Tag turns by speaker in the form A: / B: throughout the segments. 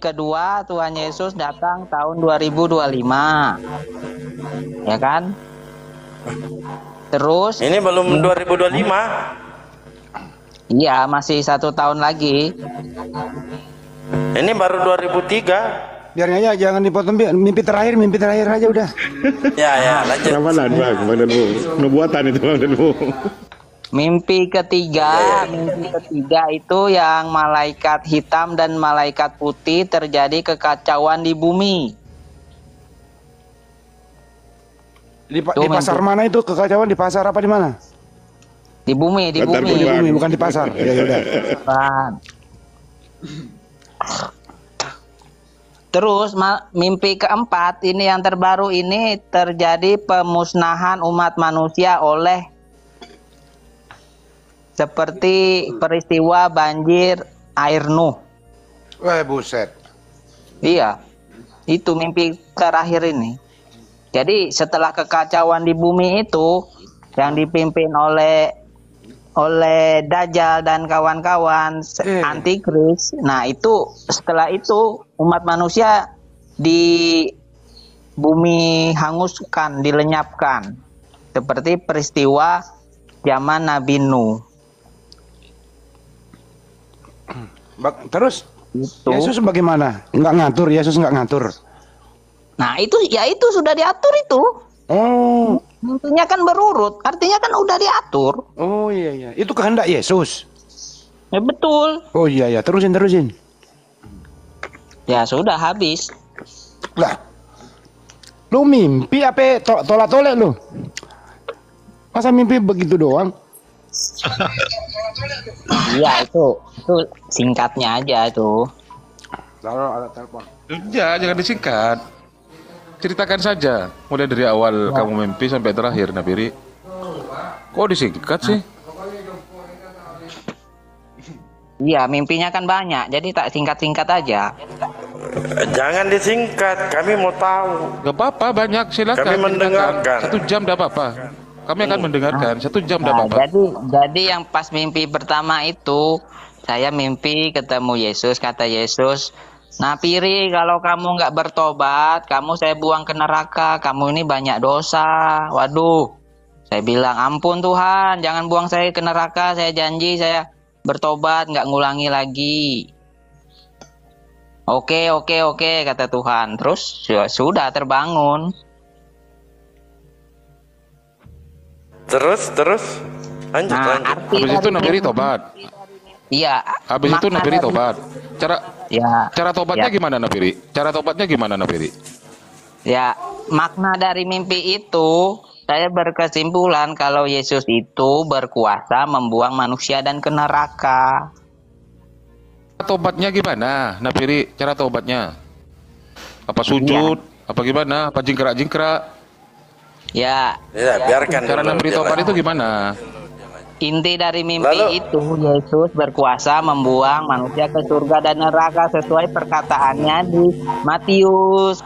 A: kedua Tuhan Yesus datang tahun 2025. Ya kan? Terus Ini belum 2025. Iya, masih satu tahun lagi. Ini
B: baru 2003.
A: nggak aja jangan dipotong mimpi terakhir, mimpi terakhir aja udah. ya ya, lanjut. Ramalan Bang, Bang Nubuatan itu Bang Denbu. Mimpi ketiga, iya, iya, iya. mimpi ketiga itu yang malaikat hitam dan malaikat putih terjadi kekacauan di bumi. Di, di pasar
C: mana itu kekacauan di pasar apa di mana?
A: Di bumi, di bumi. Di bumi, bukan di pasar. ya udah. Terus mimpi keempat ini yang terbaru ini terjadi pemusnahan umat manusia oleh seperti hmm. peristiwa banjir air Nuh. Wah buset. Iya, itu mimpi terakhir ini. Jadi setelah kekacauan di bumi itu yang dipimpin oleh oleh Dajjal dan kawan-kawan eh. antikris. Nah, itu setelah itu umat manusia di bumi hanguskan, dilenyapkan. Seperti peristiwa zaman Nabi Nuh. Terus itu. Yesus bagaimana?
C: Enggak ngatur, Yesus enggak ngatur.
A: Nah, itu ya itu sudah diatur itu. Oh. Tentunya kan berurut, artinya kan udah
C: diatur. Oh iya iya, itu kehendak Yesus.
A: Ya betul.
C: Oh iya iya, terusin terusin.
A: Ya sudah habis.
C: Lah. Lu mimpi apa
A: tolak-tolak lu? Masa mimpi
C: begitu doang?
A: Iya itu itu singkatnya aja itu. Lalu
C: ada telepon.
A: Iya jangan disingkat. Ceritakan saja mulai dari awal
B: ya. kamu mimpi sampai terakhir Nabiri. Kok disingkat sih?
A: Iya mimpinya kan banyak jadi tak singkat-singkat aja.
B: Jangan disingkat, kami mau tahu.
A: Gak apa-apa banyak silakan. Kami mendengarkan. Satu jam gak apa-apa. Kami akan iya. mendengarkan. Ah. Satu jam nah, dapat. Jadi, jadi yang pas mimpi pertama itu saya mimpi ketemu Yesus. Kata Yesus, Nah Piri, kalau kamu nggak bertobat, kamu saya buang ke neraka. Kamu ini banyak dosa. Waduh, saya bilang ampun Tuhan, jangan buang saya ke neraka. Saya janji saya bertobat, nggak ngulangi lagi. Oke, oke, oke, kata Tuhan. Terus ya sudah terbangun. Terus terus lanjut nah, lanjut. Habis itu Nabi tobat. Iya. Habis itu Nabi tobat. Cara ya. Cara tobatnya
B: ya. gimana Nabi Cara tobatnya gimana Nabi
A: Ya, makna dari mimpi itu saya berkesimpulan kalau Yesus itu berkuasa membuang manusia dan ke neraka. Tobatnya gimana, Nabi Cara
B: tobatnya? Apa sujud? Ya. Apa gimana? Apa jingkrak-jingkrak?
A: Ya. ya. Ya, biarkan. Karena memberi topan itu
B: gimana?
A: Inti dari mimpi Lalu, itu Yesus berkuasa membuang manusia ke surga dan neraka sesuai perkataannya di Matius.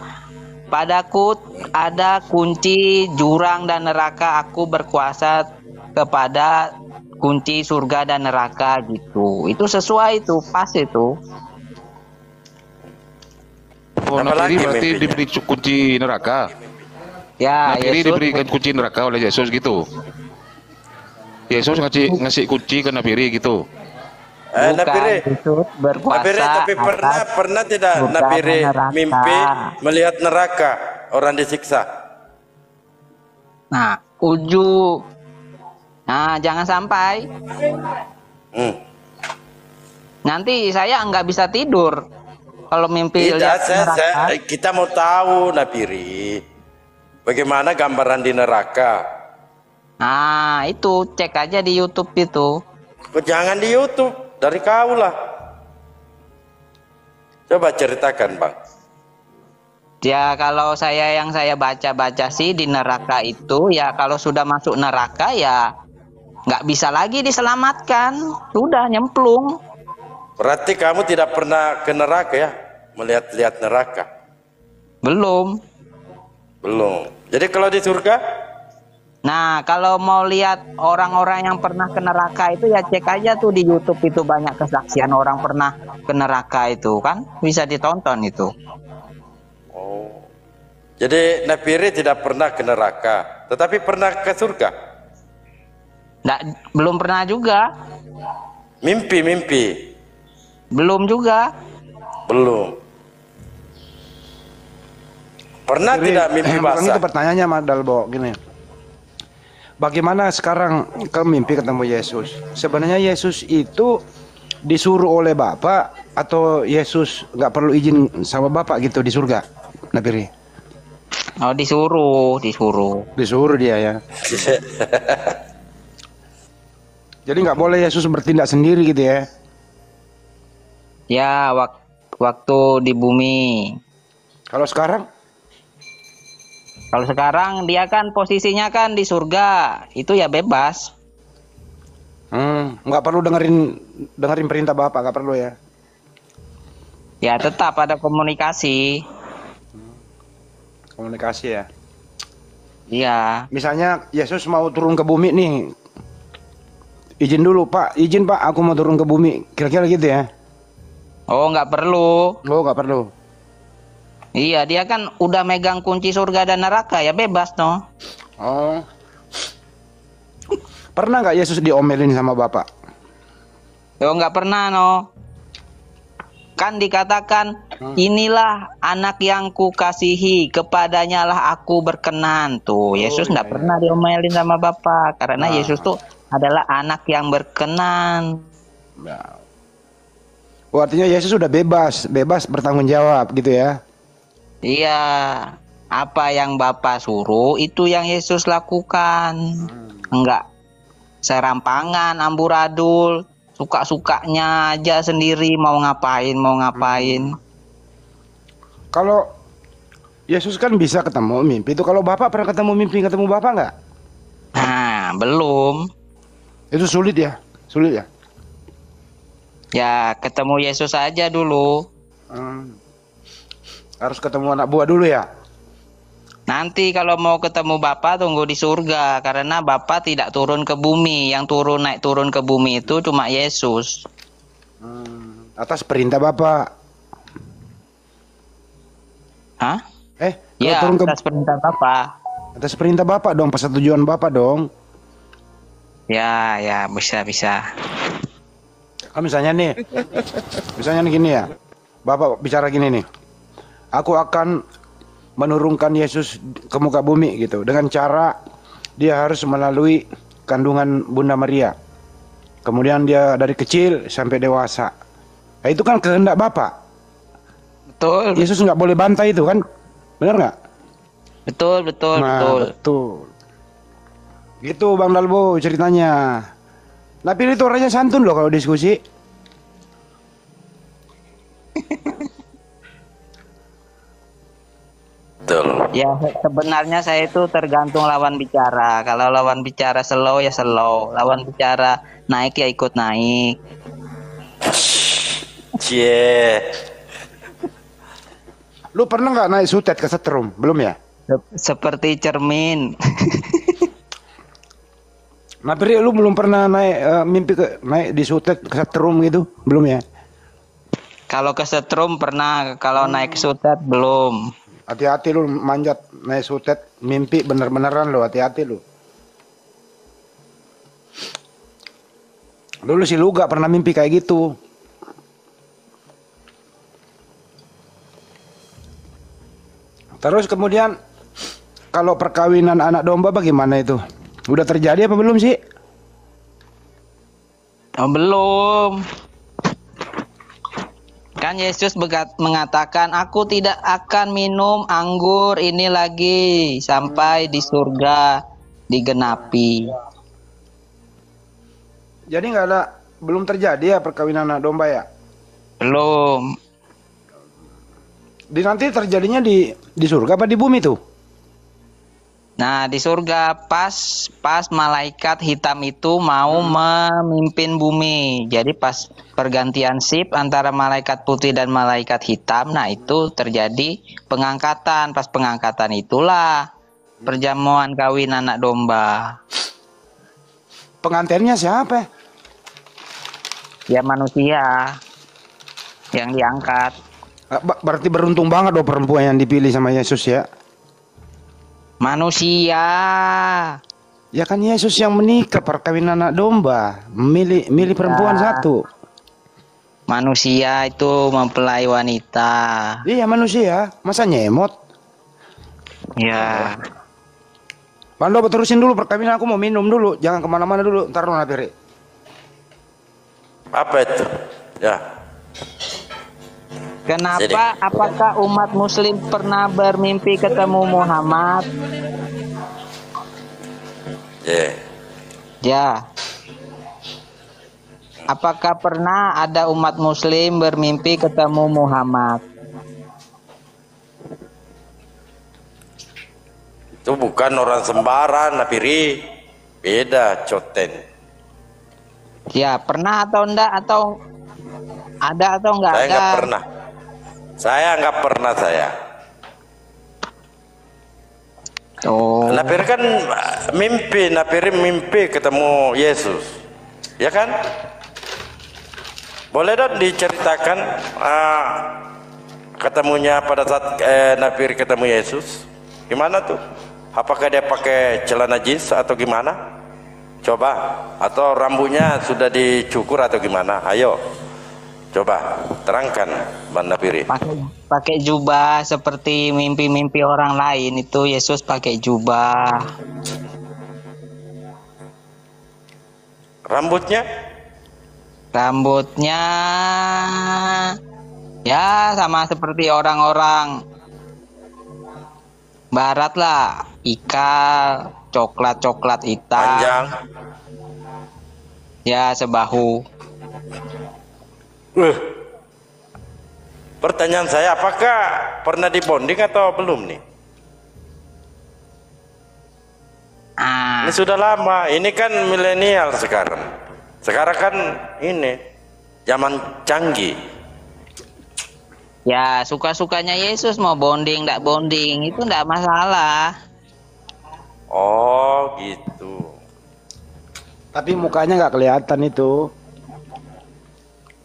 A: Padaku ada kunci jurang dan neraka, aku berkuasa kepada kunci surga dan neraka gitu. Itu sesuai itu, pas itu.
B: Oh, Apalagi berarti diberi kunci neraka.
A: Ya, nah, Yesus diberikan
B: kunci neraka oleh Yesus gitu. Yesus ngasih ngasih kunci ke Nabiri gitu. Eh, Bukan, Nabiri, Nabiri, tapi pernah pernah tidak Nabiri neraka. mimpi melihat neraka orang disiksa?
A: Nah, uju. Nah, jangan sampai. Hmm. Nanti saya nggak bisa tidur kalau mimpi tidak, lihat saya, neraka. Saya, eh,
B: kita mau tahu Nabiri. Bagaimana gambaran di neraka?
A: Nah, itu cek aja di YouTube itu.
B: Jangan di YouTube, dari kau lah. Coba ceritakan, Bang.
A: Ya kalau saya yang saya baca-baca sih di neraka itu ya kalau sudah masuk neraka ya nggak bisa lagi diselamatkan, sudah nyemplung.
B: Berarti kamu tidak pernah ke neraka ya, melihat-lihat neraka? Belum. Belum. Jadi kalau di
A: surga? Nah, kalau mau lihat orang-orang yang pernah ke neraka itu ya cek aja tuh di YouTube itu banyak kesaksian orang pernah ke neraka itu kan bisa ditonton itu. Oh. Jadi Nabiri tidak pernah ke
B: neraka, tetapi pernah ke surga?
A: Nggak, belum pernah juga.
B: Mimpi-mimpi.
A: Belum juga.
B: Belum. Pernah Jadi, tidak mimpi eh, basah? Itu
C: pertanyaannya Mas Dalbo gini. Bagaimana sekarang ke mimpi ketemu Yesus? Sebenarnya Yesus itu disuruh oleh Bapak atau Yesus nggak perlu izin sama Bapak gitu di surga? Nabi Ri.
A: Oh, disuruh, disuruh. Disuruh dia ya.
C: Jadi nggak boleh Yesus bertindak sendiri gitu ya?
A: Ya, wak waktu di bumi. Kalau sekarang? Kalau sekarang dia kan posisinya kan di surga, itu ya bebas. Hmm,
C: nggak perlu dengerin dengerin perintah bapak, nggak perlu ya?
A: Ya tetap ada komunikasi. Komunikasi ya.
C: Iya. Misalnya Yesus mau turun ke bumi nih, izin dulu Pak, izin Pak, aku mau turun ke bumi, kira-kira gitu ya?
A: Oh nggak perlu. Oh nggak perlu. Iya, dia kan udah megang kunci surga dan neraka ya bebas no. Oh.
C: Pernah nggak Yesus diomelin sama Bapak?
A: Yo nggak pernah no. Kan dikatakan hmm. inilah anak yang kukasihi kepadanya lah aku berkenan tuh. Oh, Yesus nggak iya, iya. pernah diomelin sama Bapak karena nah. Yesus tuh adalah anak yang berkenan. Nah.
C: Oh, artinya Yesus sudah bebas, bebas bertanggung jawab gitu ya.
A: Iya, apa yang Bapak suruh itu yang Yesus lakukan. Hmm. Enggak serampangan, amburadul, suka-sukanya aja sendiri mau ngapain, mau ngapain. Hmm.
C: Kalau Yesus kan bisa ketemu mimpi itu kalau Bapak pernah ketemu mimpi,
A: ketemu Bapak enggak?
C: Nah, belum. Itu sulit ya, sulit
A: ya. Ya, ketemu Yesus aja dulu. Hmm. Harus ketemu anak buah dulu ya. Nanti kalau mau ketemu Bapak tunggu di surga karena Bapak tidak turun ke bumi. Yang turun naik turun ke bumi itu cuma Yesus. Hmm, atas perintah Bapak. Hah? Eh, ya, turun ke atas perintah Bapak. Atas
C: perintah Bapak dong, pas tujuan Bapak dong.
A: Ya, ya, bisa bisa.
C: Kalau misalnya nih. misalnya nih gini ya. Bapak bicara gini nih aku akan menurunkan Yesus ke muka bumi gitu dengan cara dia harus melalui kandungan Bunda Maria. Kemudian dia dari kecil sampai dewasa. Nah, itu kan kehendak Bapak. Betul. Yesus nggak boleh bantai itu kan? Benar nggak?
A: Betul, betul, nah, betul.
C: Betul. Gitu Bang Dalbo ceritanya. Tapi nah, itu orangnya santun loh kalau diskusi.
B: Betul.
A: Ya sebenarnya saya itu tergantung lawan bicara. Kalau lawan bicara slow ya slow, lawan bicara naik ya ikut naik. Cie. Yeah.
C: Lu pernah nggak naik sutet ke setrum? Belum ya? Seperti cermin. nah, Pri, lu belum pernah naik uh, mimpi ke naik di sutet ke setrum gitu? Belum ya?
A: Kalau ke setrum pernah, kalau hmm. naik sutet belum. Hati-hati lu manjat naik sutet, mimpi bener-beneran
C: lu, hati-hati lu. Dulu si Luga pernah mimpi kayak gitu. Terus kemudian kalau perkawinan anak domba bagaimana itu? Udah terjadi apa belum sih?
A: belum. Kan Yesus mengatakan, "Aku tidak akan minum anggur ini lagi sampai di surga digenapi."
C: Jadi nggak ada, belum terjadi ya perkawinan anak domba ya?
A: Belum.
C: Di nanti terjadinya di di surga apa di bumi tuh?
A: Nah, di surga pas pas malaikat hitam itu mau hmm. memimpin bumi. Jadi pas pergantian sip antara malaikat putih dan malaikat hitam, nah itu terjadi pengangkatan. Pas pengangkatan itulah perjamuan kawin anak domba.
C: Pengantinnya siapa? Ya manusia
A: yang diangkat. Ah,
C: berarti beruntung banget dong perempuan yang dipilih sama Yesus ya
A: manusia.
C: Ya kan Yesus yang menikah perkawinan anak domba, milih milih perempuan ya. satu.
A: Manusia itu mempelai wanita. Iya manusia, masa nyemot? Ya.
C: Pandu terusin dulu perkawinan aku mau minum dulu, jangan kemana-mana dulu, ntar lu
B: Apa itu? Ya. Kenapa?
A: Apakah umat Muslim pernah bermimpi ketemu Muhammad? Ya. Yeah. Ya. Apakah pernah ada umat Muslim bermimpi ketemu Muhammad?
B: Itu bukan orang sembarangan, tapi ri beda coten.
A: Ya, pernah atau enggak atau ada atau enggak Saya ada? enggak
B: pernah. Saya nggak pernah saya. Oh. Napir kan eh, mimpi, Napir mimpi ketemu Yesus. Ya kan? Boleh dong diceritakan uh, ketemunya pada saat eh, Napir ketemu Yesus? Gimana tuh? Apakah dia pakai celana jeans atau gimana? Coba atau rambutnya sudah dicukur atau gimana? Ayo. Coba terangkan, Banda Piri. Pakai,
A: pakai jubah seperti mimpi-mimpi orang lain itu Yesus pakai jubah.
B: Rambutnya?
A: Rambutnya ya sama seperti orang-orang barat lah, ikal, coklat-coklat hitam. Panjang. Ya sebahu. Uh.
B: Pertanyaan saya, apakah pernah dibonding atau belum nih? Ah. Ini sudah lama. Ini kan milenial sekarang. Sekarang kan ini zaman canggih.
A: Ya suka-sukanya Yesus mau bonding, tidak bonding itu tidak masalah.
B: Oh gitu.
A: Tapi
C: mukanya nggak kelihatan itu.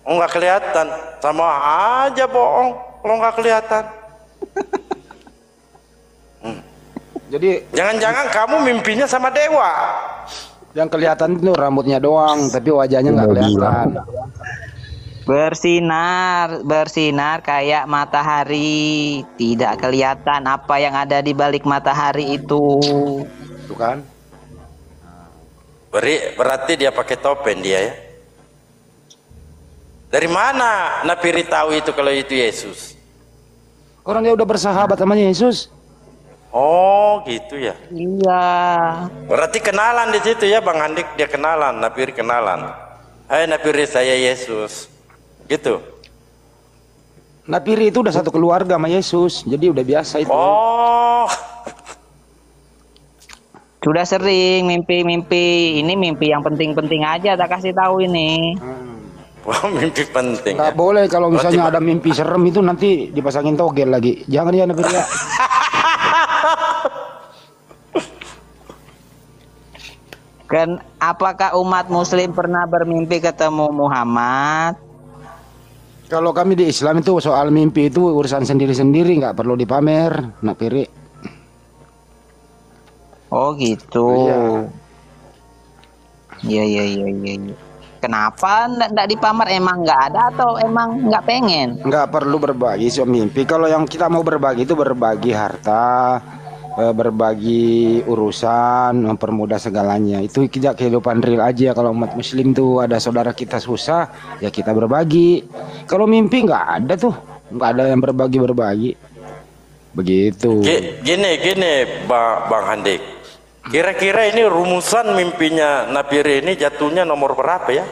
B: Oh nggak kelihatan, sama aja bohong. Kalau nggak kelihatan. Hmm. Jadi jangan-jangan kamu
A: mimpinya sama dewa.
C: Yang kelihatan itu rambutnya doang, tapi wajahnya nggak kelihatan.
A: Bersinar, bersinar kayak matahari. Tidak kelihatan apa yang ada di balik matahari itu. Itu kan?
B: Beri, berarti dia pakai topeng dia ya? Dari mana Nabi tahu itu kalau itu Yesus?
C: Orang dia udah bersahabat sama Yesus.
B: Oh, gitu ya. Iya. Berarti kenalan di situ ya Bang Andik? dia kenalan, Nabi kenalan. Hai hey, Nabi saya Yesus. Gitu.
C: Nabi itu udah satu keluarga sama Yesus, jadi udah biasa itu.
A: Oh. Sudah sering mimpi-mimpi. Ini mimpi yang penting-penting aja tak kasih tahu ini. Hmm.
B: Wah, mimpi penting.
A: Gak ya? boleh kalau misalnya oh, ada
C: mimpi serem itu nanti dipasangin
A: togel lagi. Jangan
C: ya Nabi ya.
A: ken apakah umat muslim pernah bermimpi ketemu Muhammad? Kalau kami di Islam
C: itu soal mimpi itu urusan sendiri-sendiri, nggak -sendiri, perlu dipamer, nak piri.
A: Oh gitu. Iya iya iya iya. Ya. Kenapa enggak dipamer? Emang nggak ada atau emang nggak pengen?
C: Nggak perlu berbagi sih mimpi. Kalau yang kita mau berbagi itu berbagi harta, eh, berbagi urusan, mempermudah segalanya. Itu tidak kehidupan real aja. Ya. Kalau umat muslim tuh ada saudara kita susah, ya kita berbagi. Kalau mimpi nggak ada tuh, nggak ada yang berbagi berbagi. Begitu.
B: Gini gini, bang, bang Handik Kira-kira ini rumusan mimpinya Nabi ini jatuhnya nomor berapa ya?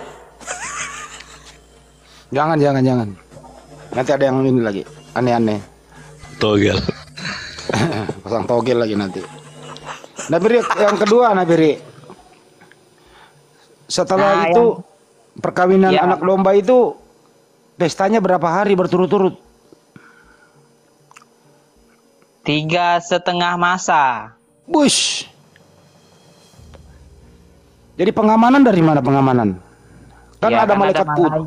C: jangan, jangan, jangan. Nanti ada yang ini lagi, aneh-aneh. Togel. Pasang togel lagi nanti. Nabi yang kedua Nabi Setelah nah, itu yang... perkawinan ya. anak domba itu pestanya berapa hari berturut-turut?
A: Tiga setengah masa. Bush.
C: Jadi pengamanan dari mana pengamanan? Kan ya, ada malaikat putih.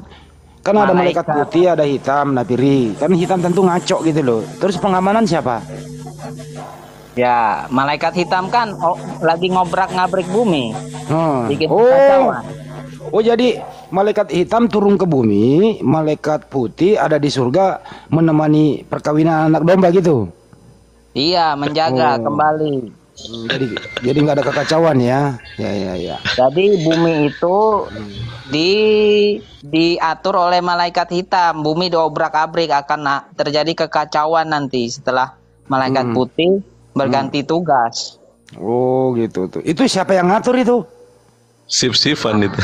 A: Kan ada malaikat putih,
C: ada hitam, nah piri. Kan hitam tentu ngaco gitu loh. Terus pengamanan siapa?
A: Ya, malaikat hitam kan oh, lagi ngobrak-ngabrik bumi. Hmm. Bikin oh. Oh, jadi
C: malaikat hitam turun ke bumi, malaikat putih ada di surga menemani perkawinan anak domba gitu.
A: Iya, menjaga oh. kembali. Hmm, jadi jadi nggak ada kekacauan ya ya ya ya jadi bumi itu di diatur oleh malaikat hitam bumi diobrak abrik akan terjadi kekacauan nanti setelah malaikat hmm. putih berganti hmm. tugas oh gitu tuh itu siapa yang ngatur itu
B: sif sifan itu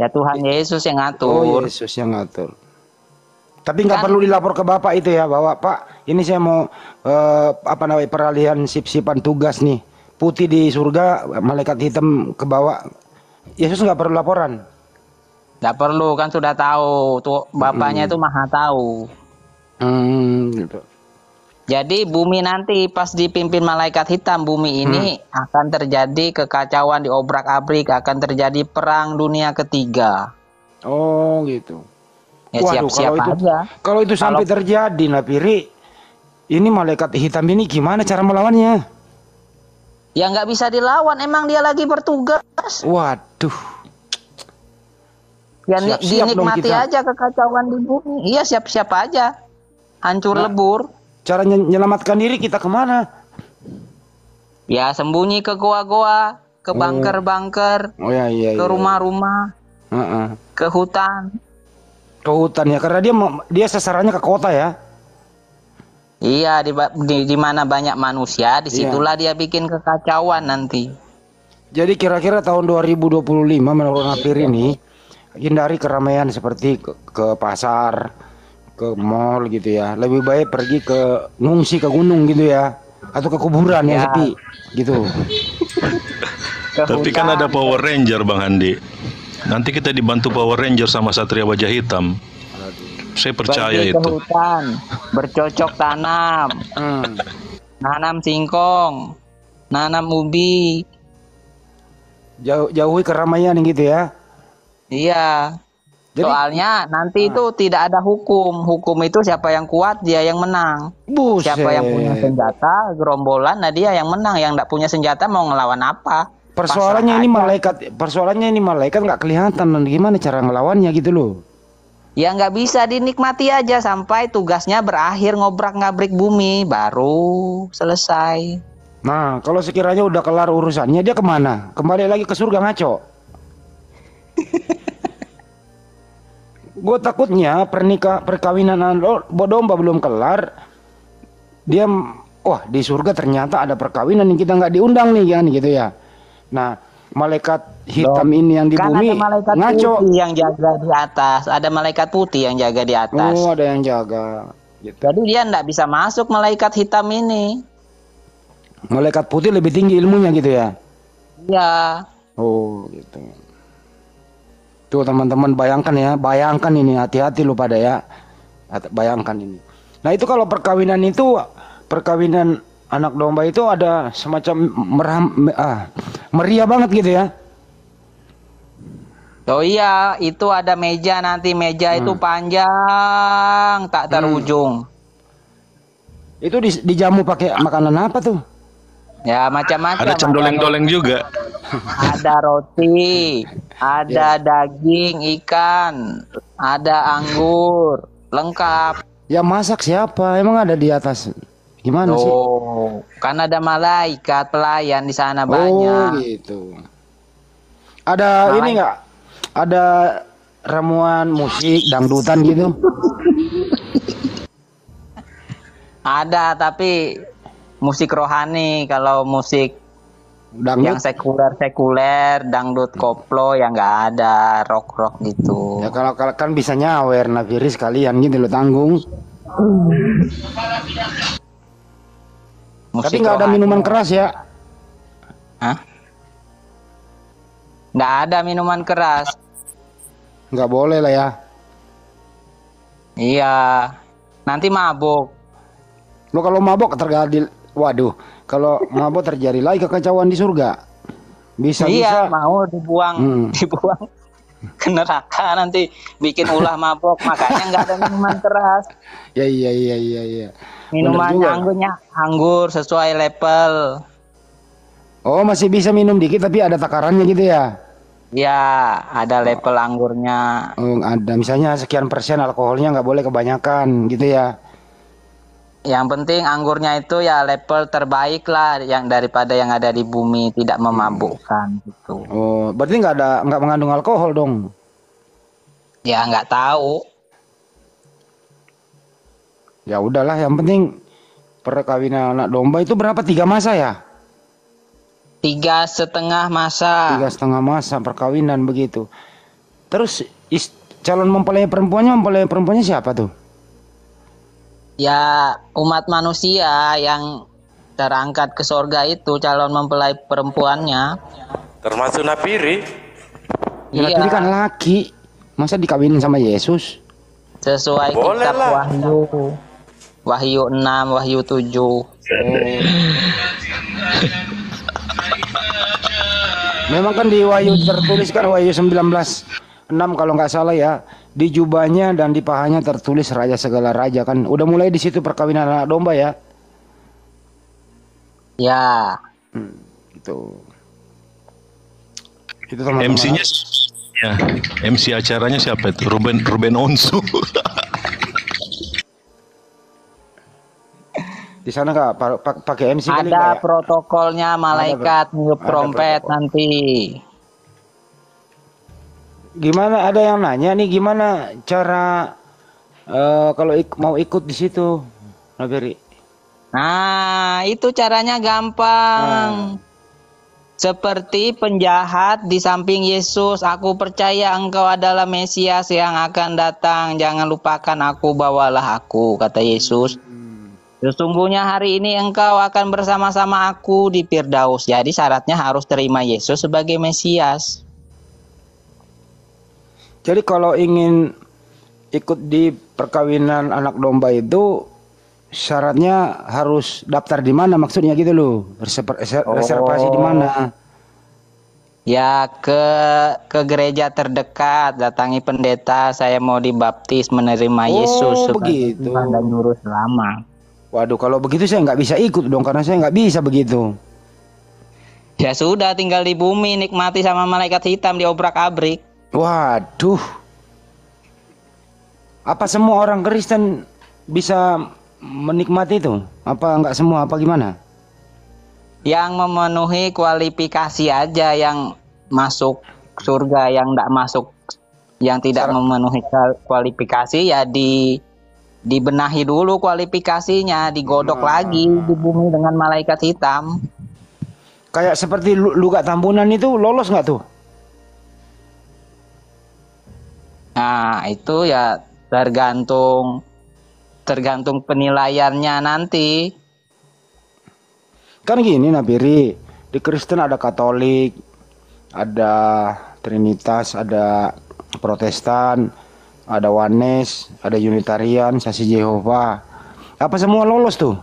C: ya
A: Tuhan Yesus yang ngatur oh Yesus yang ngatur
C: tapi nggak perlu dilapor ke bapak itu ya bahwa Pak ini saya mau uh, apa namanya peralihan sip-sipan tugas nih putih di surga malaikat hitam ke bawah Yesus nggak perlu laporan
A: nggak perlu kan sudah tahu tuh bapaknya itu hmm. maha tahu
C: hmm, gitu.
A: jadi bumi nanti pas dipimpin malaikat hitam bumi ini hmm. akan terjadi kekacauan di obrak abrik akan terjadi perang dunia ketiga
C: oh gitu
A: Ya Waduh, siap-siap kalau itu, aja.
C: Kalau itu sampai kalau... terjadi, Napiri, ini malaikat hitam ini gimana cara melawannya?
A: Ya nggak bisa dilawan, emang dia lagi bertugas.
C: Waduh. Ya siap -siap dinikmati aja
A: kekacauan di bumi. Iya siap-siap aja. Hancur nah,
C: lebur. Cara menyelamatkan diri kita kemana?
A: Ya sembunyi ke goa-goa, ke oh. bunker-bunker,
C: oh, iya, iya, ke iya, iya.
A: rumah-rumah, iya. uh -uh.
C: ke hutan ke hutan ya karena dia dia sesarannya ke kota ya
A: iya di di, di mana banyak manusia disitulah iya. dia bikin kekacauan nanti
C: jadi kira-kira tahun 2025 menurut Nafir ini hindari keramaian seperti ke, ke pasar ke mall gitu ya lebih baik pergi ke ngungsi ke gunung gitu ya atau ke kuburan ya, sepi gitu
A: tapi kan ada
B: Power Ranger Bang Andi Nanti kita dibantu Power Ranger sama Satria Wajah Hitam. Saya percaya Bagi itu.
A: hutan, bercocok tanam. Hmm. Nanam singkong, nanam ubi. Jauh jauhi keramaian gitu ya. Iya. Jadi, Soalnya nanti ah. itu tidak ada hukum. Hukum itu siapa yang kuat dia yang menang. Buset. Siapa yang punya senjata gerombolan nah dia yang menang. Yang tidak punya senjata mau ngelawan apa?
C: persoalannya ini malaikat persoalannya ini malaikat nggak kelihatan dan gimana cara ngelawannya gitu loh
A: ya nggak bisa dinikmati aja sampai tugasnya berakhir ngobrak ngabrik bumi baru selesai nah kalau sekiranya
C: udah kelar urusannya dia kemana kembali lagi ke surga ngaco gue takutnya pernikah perkawinan lo belum kelar dia wah di surga ternyata ada perkawinan yang kita nggak diundang nih kan gitu ya Nah, malaikat hitam Loh. ini yang di kan bumi ada malaikat ngaco putih yang jaga
A: di atas, ada malaikat putih yang jaga di atas. Oh, ada yang jaga. Gitu. Jadi dia tidak bisa masuk malaikat hitam ini.
C: Malaikat putih lebih tinggi ilmunya gitu ya? Iya. Oh, gitu. Tuh teman-teman bayangkan ya, bayangkan ini hati-hati lu pada ya. Bayangkan ini. Nah, itu kalau perkawinan itu perkawinan anak domba itu ada semacam meram, ah, meriah banget gitu ya.
A: Oh iya, itu ada meja nanti meja hmm. itu panjang tak hmm. terujung.
C: Hmm. Itu di, dijamu pakai makanan apa tuh? Ya
A: macam-macam. Ada cendoleng-doleng juga. Ada roti, ada yeah. daging ikan, ada anggur, lengkap. Ya masak
C: siapa? Emang ada di atas Gimana oh, sih?
A: kan ada malaikat pelayan di sana oh, banyak. gitu. Ada malaikat. ini enggak? Ada ramuan musik dangdutan gitu. ada, tapi musik rohani kalau musik dangdut yang sekuler sekuler dangdut koplo yang nggak ada rock
C: rock gitu ya kalau kalau kan bisa nyawer nafiris kalian gitu lo tanggung
B: Musik Tapi nggak ada minuman
A: ya. keras ya? Hah? Nggak ada minuman keras.
C: Nggak boleh lah ya.
A: Iya. Nanti mabuk.
C: Lo kalau mabuk terjadi, waduh, kalau mabuk terjadi lagi kekacauan di surga. Bisa-bisa. Iya, bisa.
A: mau dibuang, hmm. dibuang ke neraka nanti bikin ulah mabok makanya nggak ada minuman keras ya iya iya iya ya, ya, ya, ya. minumannya anggurnya anggur sesuai level
C: oh masih bisa minum dikit tapi ada takarannya gitu ya
A: ya ada level
C: anggurnya oh, ada misalnya sekian persen alkoholnya nggak boleh kebanyakan gitu ya
A: yang penting anggurnya itu ya level terbaik lah yang daripada yang ada di bumi tidak hmm. memabukkan gitu.
C: Oh, berarti nggak ada nggak mengandung alkohol dong?
A: Ya nggak tahu.
C: Ya udahlah, yang penting perkawinan anak domba itu berapa tiga masa ya? Tiga setengah masa. Tiga setengah masa perkawinan begitu. Terus calon mempelai perempuannya mempelai perempuannya siapa tuh?
A: ya umat manusia yang terangkat ke sorga itu calon mempelai perempuannya termasuk napiri ya, iya. kan laki masa dikawinin sama Yesus sesuai Boleh kitab lah. wahyu wahyu 6 wahyu 7
C: memang kan di wahyu tertulis kan wahyu 19 6 kalau nggak salah ya di jubahnya dan di pahanya tertulis raja segala raja kan udah mulai di situ perkawinan anak domba ya
A: ya hmm,
B: itu itu teman -teman. MC-nya ya MC acaranya siapa itu Ruben Ruben Onsu
C: di sana kak pakai MC ada kali ya?
A: protokolnya malaikat niup trompet nanti
C: gimana ada yang nanya nih gimana cara uh, kalau ik mau ikut di situ Nabiri
A: nah itu caranya gampang hmm. Seperti penjahat di samping Yesus, aku percaya engkau adalah Mesias yang akan datang. Jangan lupakan aku, bawalah aku, kata Yesus. Hmm. Sesungguhnya hari ini engkau akan bersama-sama aku di Firdaus. Jadi syaratnya harus terima Yesus sebagai Mesias.
C: Jadi kalau ingin ikut di perkawinan anak domba itu syaratnya harus daftar di mana maksudnya gitu loh. Oh. reservasi oh. di mana?
A: Ya ke ke gereja terdekat, datangi pendeta, saya mau dibaptis menerima oh, Yesus Oh begitu. dan juru lama.
C: Waduh, kalau begitu saya nggak bisa ikut dong karena saya nggak bisa begitu.
A: Ya sudah, tinggal di bumi, nikmati sama malaikat hitam di obrak abrik. Waduh.
C: Apa semua orang Kristen bisa menikmati itu? Apa enggak semua apa gimana?
A: Yang memenuhi kualifikasi aja yang masuk surga, yang enggak masuk yang tidak memenuhi kualifikasi ya di dibenahi dulu kualifikasinya, digodok hmm. lagi di bumi dengan malaikat hitam.
C: Kayak seperti Luka Tambunan itu lolos nggak tuh?
A: Nah, itu ya tergantung tergantung penilaiannya nanti.
C: Kan gini Nabiri, di Kristen ada Katolik, ada Trinitas, ada Protestan, ada Wanes, ada Unitarian, Sasi Jehova. Apa semua lolos tuh?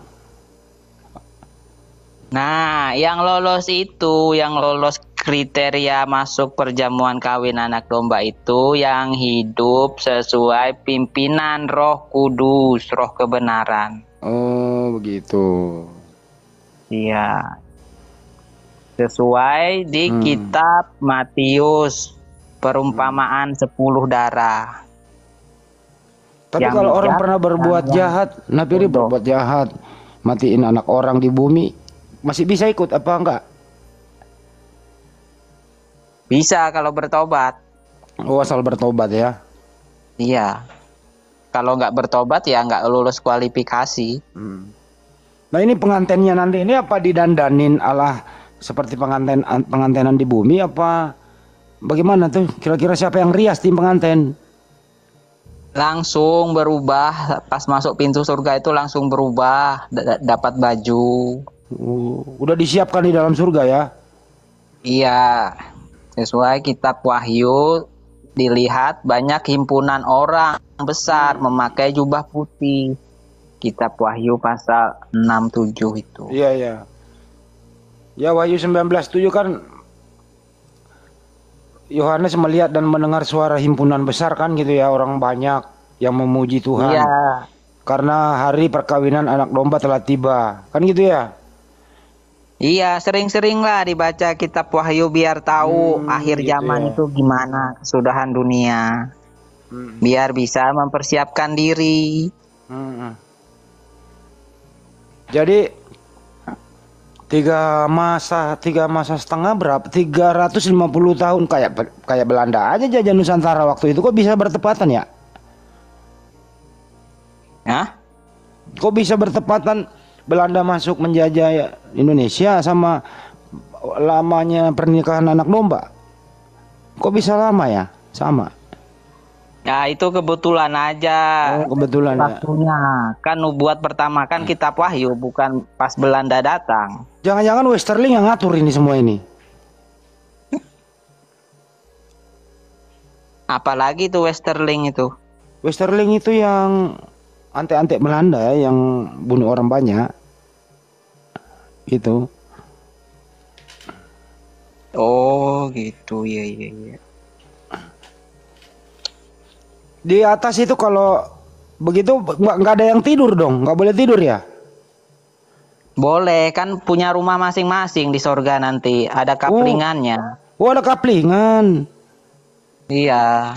A: Nah, yang lolos itu, yang lolos kriteria masuk perjamuan kawin anak domba itu yang hidup sesuai pimpinan Roh Kudus, Roh kebenaran. Oh, begitu. Iya. Sesuai di hmm. kitab Matius perumpamaan sepuluh 10 darah. Tapi yang kalau orang pernah berbuat jahat,
C: Nabi berbuat jahat, matiin anak orang di bumi, masih bisa ikut apa enggak?
A: Bisa kalau bertobat.
C: Oh asal bertobat ya?
A: Iya. Kalau nggak bertobat ya nggak lulus kualifikasi. Hmm.
C: Nah ini pengantennya nanti ini apa didandanin Allah seperti penganten pengantenan di bumi apa bagaimana tuh kira-kira siapa yang rias tim
A: penganten? Langsung berubah pas masuk pintu surga itu langsung berubah dapat baju. Uh, udah disiapkan di dalam surga ya? Iya. Sesuai kitab Wahyu dilihat banyak himpunan orang besar memakai jubah putih. Kitab Wahyu pasal 67 itu. Iya, iya. Ya Wahyu
C: 197 kan Yohanes melihat dan mendengar suara himpunan besar kan gitu ya orang banyak yang memuji Tuhan. Iya. Karena hari
A: perkawinan anak domba telah tiba. Kan gitu ya? Iya, sering-sering lah dibaca kitab Wahyu biar tahu hmm, akhir gitu zaman ya. itu gimana kesudahan dunia. Hmm. Biar bisa mempersiapkan diri. Hmm. Jadi tiga masa
C: tiga masa setengah berapa 350 tahun kayak kayak Belanda aja jajan Nusantara waktu itu kok bisa bertepatan ya? Ya? Kok bisa bertepatan Belanda masuk menjajah Indonesia sama lamanya pernikahan anak domba. Kok bisa lama ya? Sama.
A: Ya itu kebetulan aja. Oh, kebetulan ya. Waktunya. ya. Kan buat pertama kan kitab Wahyu bukan pas Belanda datang.
C: Jangan-jangan Westerling yang ngatur ini semua ini.
A: Apalagi itu Westerling itu.
C: Westerling itu yang antek-antek Belanda ya, yang bunuh orang banyak itu
A: oh gitu ya ya ya
C: di atas itu kalau begitu nggak ada yang tidur dong nggak boleh tidur ya
A: boleh kan punya rumah masing-masing di sorga nanti ada oh. kaplingannya
C: oh, oh ada kaplingan
A: iya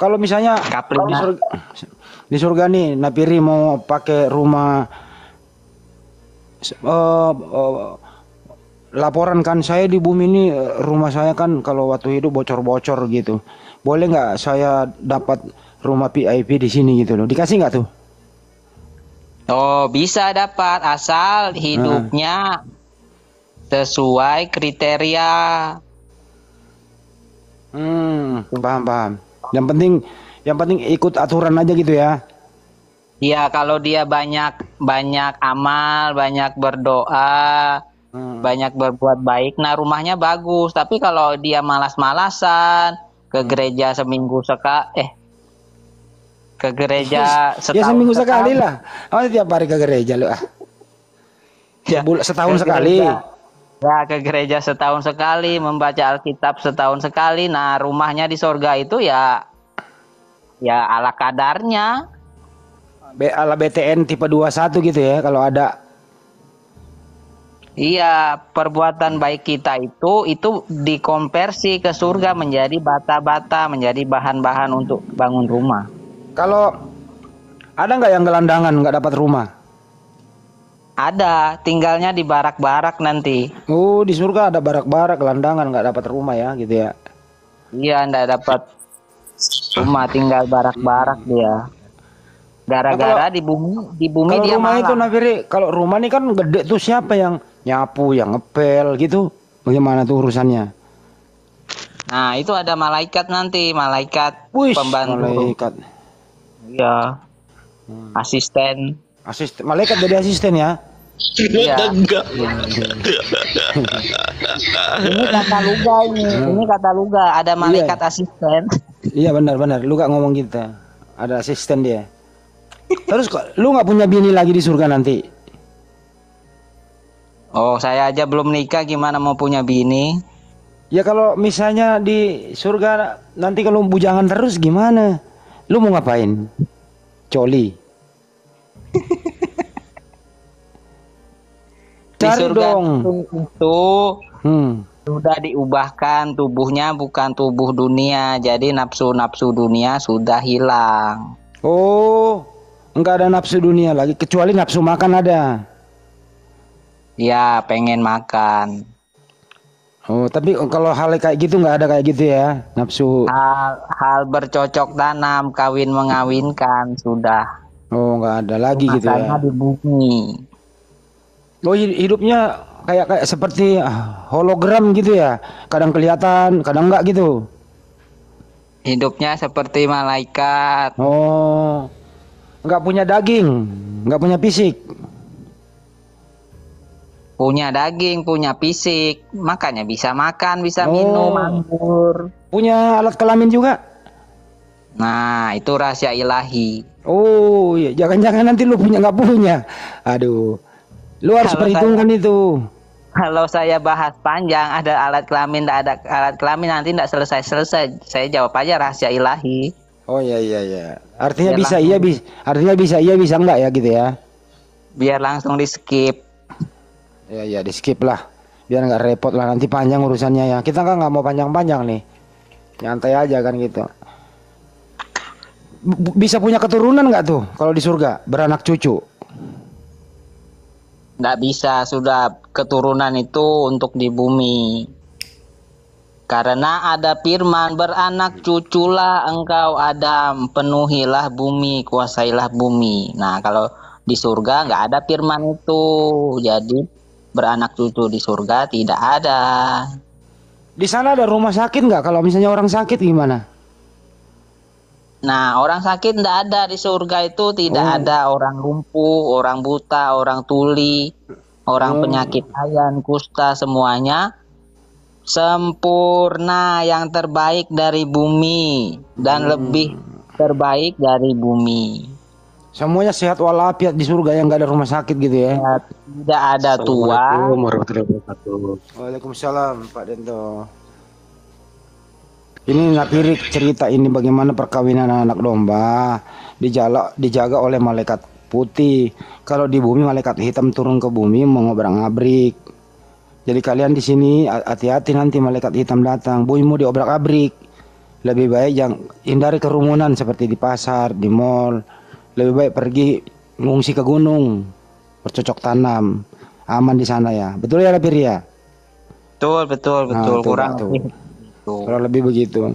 C: kalau misalnya kaplingan di surga, di surga nih Napiri mau pakai rumah Eh, eh, laporan kan saya di bumi ini eh, rumah saya kan kalau waktu hidup bocor-bocor gitu boleh nggak saya dapat rumah VIP di sini gitu loh dikasih nggak tuh
A: oh bisa dapat asal hidupnya nah. sesuai kriteria
C: hmm paham paham yang penting yang penting ikut aturan aja gitu ya
A: Iya, kalau dia banyak banyak amal, banyak berdoa, hmm. banyak berbuat baik, nah rumahnya bagus. Tapi kalau dia malas-malasan, ke hmm. gereja seminggu sekali, eh ke gereja ya, setahun ya seminggu sekali lah.
C: Oh, tiap hari ke gereja lu ah. Ya, bulan setahun sekali. Gereja.
A: Ya, ke gereja setahun sekali, membaca Alkitab setahun sekali. Nah, rumahnya di sorga itu ya ya ala kadarnya.
C: B, ala BTN tipe 21 gitu ya kalau ada
A: Iya, perbuatan baik kita itu itu dikonversi ke surga menjadi bata-bata, menjadi bahan-bahan untuk bangun rumah. Kalau ada nggak yang gelandangan nggak dapat rumah? Ada, tinggalnya di barak-barak nanti.
C: Oh, di surga ada barak-barak, gelandangan nggak dapat rumah ya, gitu ya?
A: Iya, nggak dapat rumah, tinggal barak-barak dia gara-gara nah, di bumi di bumi kalau dia rumah malam. itu Nafiri
C: kalau rumah ini kan gede tuh siapa yang nyapu yang ngepel gitu bagaimana tuh urusannya
A: nah itu ada malaikat nanti malaikat Wish, pembantu malaikat ya hmm. asisten asisten malaikat jadi asisten ya Iya. iya, iya. ini kata Luga ini, hmm. ini kata Luga ada iya. malaikat
C: asisten. Iya benar benar, Luga ngomong kita. Ada asisten dia. Terus kok lu nggak punya bini lagi di surga nanti?
A: Oh, saya aja belum nikah gimana mau punya bini? Ya kalau misalnya di
C: surga nanti kalau bujangan terus gimana? Lu mau ngapain? Coli. Cari di surga dong.
A: itu hmm. sudah diubahkan tubuhnya bukan tubuh dunia, jadi nafsu-nafsu dunia sudah hilang. Oh, Enggak ada nafsu dunia lagi kecuali nafsu makan ada. Ya pengen makan.
C: Oh tapi kalau hal kayak gitu nggak ada kayak gitu ya nafsu.
A: Hal, hal bercocok tanam kawin mengawinkan sudah.
C: Oh nggak ada lagi gitu ya. di bumi. Oh hidupnya kayak kayak seperti ah, hologram gitu ya kadang kelihatan kadang enggak gitu
A: hidupnya seperti malaikat oh nggak punya daging, nggak punya fisik. Punya daging, punya fisik, makanya bisa makan, bisa oh. minum, anggur. Punya alat kelamin juga? Nah, itu rahasia ilahi. Oh,
C: iya. jangan-jangan nanti lu punya nggak punya. Aduh.
A: Lu harus kalau perhitungkan saya, itu. Kalau saya bahas panjang, ada alat kelamin, tidak ada alat kelamin nanti tidak selesai-selesai. Saya jawab aja rahasia ilahi. Oh iya iya iya. Artinya biar bisa
C: iya bisa. Artinya bisa iya bisa enggak ya gitu ya.
A: Biar langsung di skip. Ya iya, iya di
C: skip lah. Biar nggak repot lah nanti panjang urusannya ya. Kita kan nggak mau panjang-panjang nih. Nyantai aja kan gitu. B bisa punya keturunan nggak tuh kalau di surga beranak cucu?
A: Nggak bisa sudah keturunan itu untuk di bumi. Karena ada firman beranak cuculah engkau Adam, penuhilah bumi, kuasailah bumi. Nah, kalau di surga nggak ada firman itu. Jadi beranak cucu di surga tidak ada.
C: Di sana ada rumah sakit nggak? Kalau misalnya orang sakit gimana?
A: Nah, orang sakit nggak ada di surga itu tidak oh. ada orang lumpuh, orang buta, orang tuli, orang oh. penyakit ayan, kusta semuanya sempurna yang terbaik dari bumi dan hmm. lebih terbaik dari bumi.
C: Semuanya sehat walafiat di surga yang gak ada rumah sakit gitu ya. ya tidak ada tua. Waalaikumsalam Pak Dento. Ini Nafirik cerita ini bagaimana perkawinan anak, -anak domba dijaga dijaga oleh malaikat putih. Kalau di bumi malaikat hitam turun ke bumi mengobrak-abrik jadi kalian di sini hati-hati nanti malaikat hitam datang, buimu diobrak-abrik. Lebih baik yang hindari kerumunan seperti di pasar, di mall. Lebih baik pergi mengungsi ke gunung, bercocok tanam, aman di sana ya. Betul ya Rapir ya?
A: Betul, betul, ah, betul. Nah, kurang tuh. Gitu.
C: Kurang lebih begitu.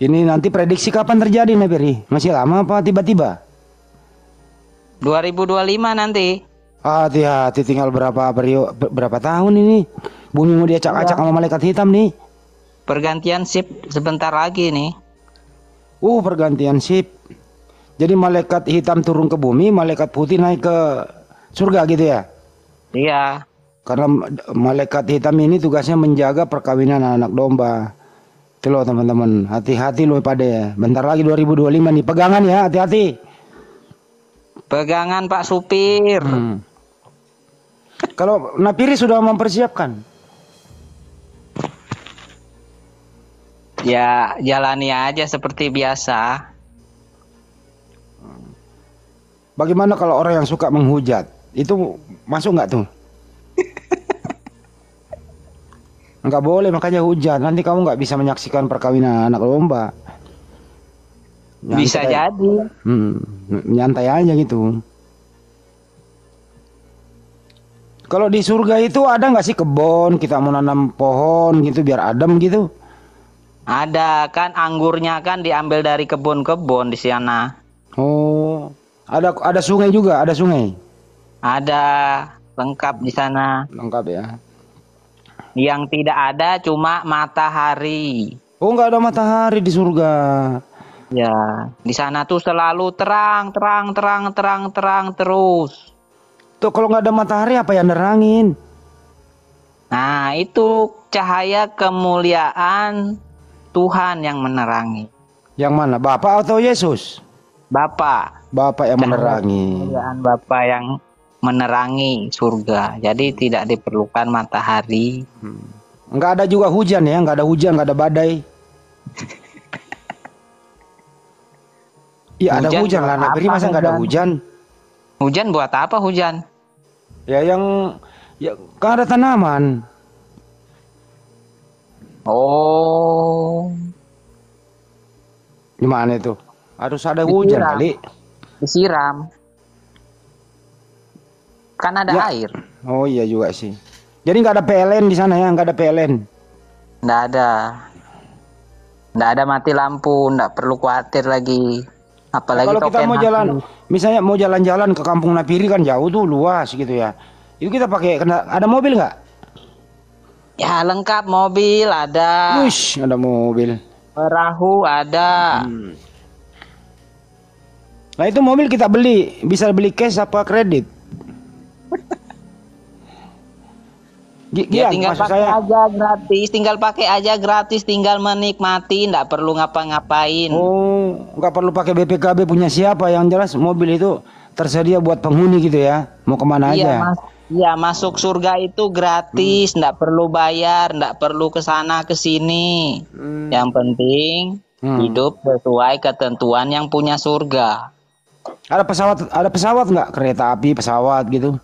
C: Ini nanti prediksi kapan terjadi Napiri? Masih lama apa tiba-tiba?
A: 2025 nanti.
C: Hati-hati tinggal berapa berapa tahun ini. Bumi mau diacak-acak sama malaikat hitam nih.
A: Pergantian sip sebentar lagi nih. Uh, pergantian sip. Jadi malaikat hitam
C: turun ke bumi, malaikat putih naik ke surga gitu ya? Iya. Karena malaikat hitam ini tugasnya menjaga perkawinan anak domba. Itu loh teman-teman, hati-hati loh pada ya. Bentar lagi 2025 nih, pegangan ya, hati-hati.
A: Pegangan Pak Supir. Hmm. Kalau Napiri
C: sudah mempersiapkan?
A: Ya, jalani aja seperti biasa.
C: Bagaimana kalau orang yang suka menghujat? Itu masuk nggak tuh? Enggak boleh makanya hujan. Nanti kamu nggak bisa menyaksikan perkawinan anak lomba. Nyantai. Bisa jadi. Hmm, nyantai aja gitu. Kalau di surga itu ada nggak sih kebun kita mau nanam pohon gitu biar adem gitu?
A: Ada kan anggurnya kan diambil dari kebun-kebun di sana.
C: Oh, ada ada sungai juga, ada sungai.
A: Ada lengkap di sana. Lengkap ya. Yang tidak ada cuma matahari. Oh, nggak ada matahari di surga. Ya, di sana tuh selalu terang, terang, terang, terang, terang terus. Tuh kalau nggak ada matahari apa yang nerangin? Nah itu cahaya kemuliaan Tuhan yang menerangi. Yang mana? Bapak atau Yesus? Bapak. Bapak yang cahaya menerangi. Kemuliaan Bapak yang menerangi surga. Jadi tidak diperlukan matahari. Hmm. Nggak
C: ada juga hujan ya, nggak ada hujan,
A: nggak ada badai. Iya ada hujan lah, Nabi masa nggak ada hujan? Hujan buat apa hujan? Ya yang ya kan ada tanaman. Oh.
C: Gimana itu? Harus ada Disiram. hujan kali. Disiram.
A: Kan ada ya. air.
C: Oh iya juga sih.
A: Jadi nggak ada PLN di sana ya? Nggak ada PLN? Nggak ada. Nggak ada mati lampu. Nggak perlu khawatir lagi apalagi nah, kalau kita mau jalan jalan
C: misalnya mau jalan-jalan ke kampung Napiri kan jauh tuh luas gitu ya itu kita pakai kena ada mobil nggak
A: ya lengkap mobil ada
C: Ush, ada mobil
A: perahu ada hmm. nah itu mobil kita
C: beli bisa beli cash apa kredit G ya, iya, tinggal pakai saya...
A: aja gratis, tinggal pakai aja gratis, tinggal menikmati, nggak perlu ngapa-ngapain.
C: Oh, nggak perlu pakai BPKB punya siapa? Yang jelas mobil itu tersedia buat penghuni gitu ya, mau kemana iya, aja. Mas,
A: iya, masuk surga itu gratis, nggak hmm. perlu bayar, nggak perlu ke sana ke sini. Hmm. Yang penting hmm. hidup sesuai ketentuan yang punya surga. Ada pesawat,
C: ada pesawat nggak kereta api, pesawat gitu?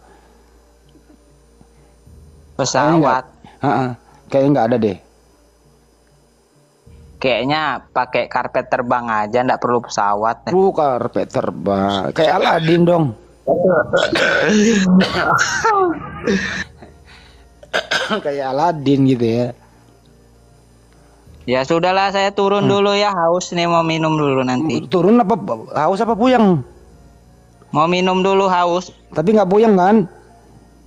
A: pesawat kayaknya nggak, uh
C: -uh. kayaknya nggak ada deh
A: kayaknya pakai karpet terbang aja nggak perlu pesawat bu karpet terbang kayak
C: Aladin dong kayak Aladin gitu ya
A: ya sudahlah saya turun hmm. dulu ya haus nih mau minum dulu nanti turun apa haus apa puyeng mau minum dulu haus tapi nggak puyeng kan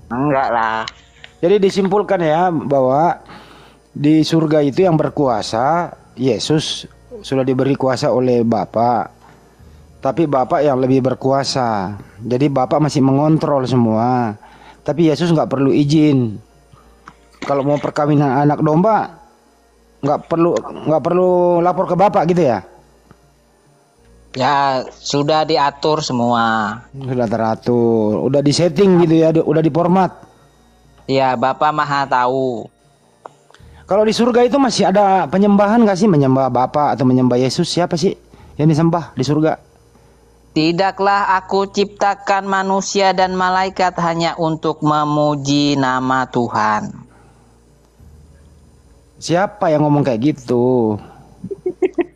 A: enggak lah jadi
C: disimpulkan ya bahwa di surga itu yang berkuasa Yesus sudah diberi kuasa oleh Bapa. Tapi Bapak yang lebih berkuasa. Jadi Bapak masih mengontrol semua. Tapi Yesus nggak perlu izin. Kalau mau perkawinan anak domba nggak perlu nggak perlu lapor ke Bapak gitu ya?
A: Ya sudah diatur semua.
C: Sudah teratur, udah disetting gitu ya, udah diformat.
A: Ya, Bapak Maha Tahu.
C: Kalau di surga itu masih ada penyembahan nggak sih menyembah bapak atau menyembah Yesus siapa sih yang disembah di surga?
A: Tidaklah aku ciptakan manusia dan malaikat hanya untuk memuji nama Tuhan.
C: Siapa yang ngomong kayak gitu?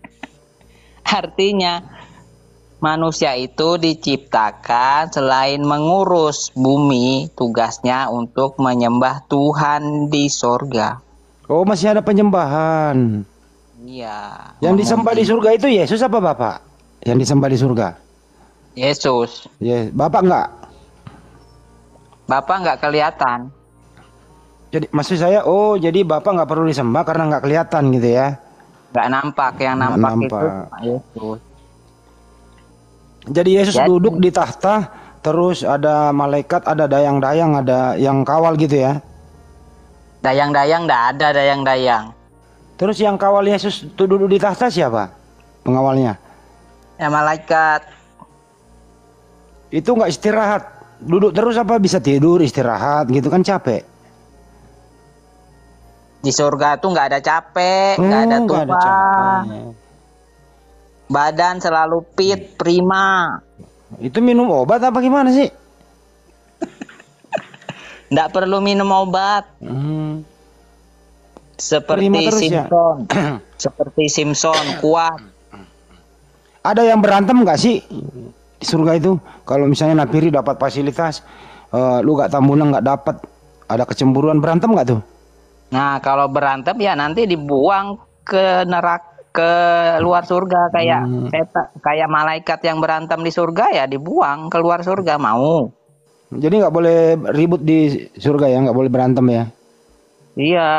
A: Artinya Manusia itu diciptakan selain mengurus bumi, tugasnya untuk menyembah Tuhan di sorga.
C: Oh, masih ada penyembahan.
A: Iya. Yang disembah
C: di surga itu Yesus apa Bapak? Yang disembah di surga?
A: Yesus.
C: Yes. Bapak enggak?
A: Bapak enggak kelihatan.
C: Jadi maksud saya, oh jadi Bapak enggak perlu disembah karena enggak kelihatan gitu ya?
A: Enggak nampak, yang nampak, nampak. itu Yesus.
C: Jadi Yesus duduk di tahta, terus ada malaikat, ada dayang-dayang, ada yang kawal gitu ya.
A: Dayang-dayang enggak ada dayang-dayang. Terus yang kawal Yesus duduk di tahta siapa? Pengawalnya? Ya malaikat.
C: Itu nggak istirahat, duduk terus apa bisa tidur istirahat gitu kan capek.
A: Di surga tuh nggak ada capek, nggak oh, ada tumpah. Badan selalu fit, hmm. prima. Itu minum obat apa gimana sih? Nggak perlu minum obat. Hmm. Seperti terus ya? Simpson. Ya? Seperti Simpson, kuat.
C: Ada yang berantem nggak sih di surga itu? Kalau misalnya Napiri dapat fasilitas, uh, lu gak tambunan nggak dapat, ada kecemburuan berantem nggak tuh?
A: Nah kalau berantem ya nanti dibuang ke neraka ke luar surga kayak hmm. peta, kayak malaikat yang berantem di surga ya dibuang keluar surga mau.
C: Jadi nggak boleh ribut di surga ya, nggak boleh berantem ya?
A: Iya.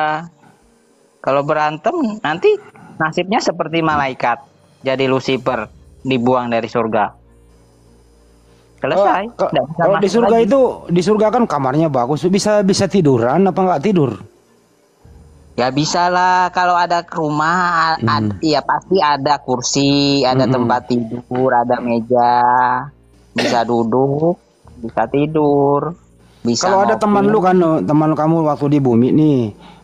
A: Kalau berantem nanti nasibnya seperti malaikat, jadi Lucifer dibuang dari surga. Selesai. Oh, kalau di surga lagi.
C: itu di surga kan kamarnya bagus, bisa bisa tiduran apa nggak tidur?
A: Ya bisa lah kalau ada ke rumah, hmm. ad, ya pasti ada kursi, ada hmm. tempat tidur, ada meja, bisa duduk, bisa tidur, bisa. Kalau ada teman lu kan, teman kamu
C: waktu di bumi nih,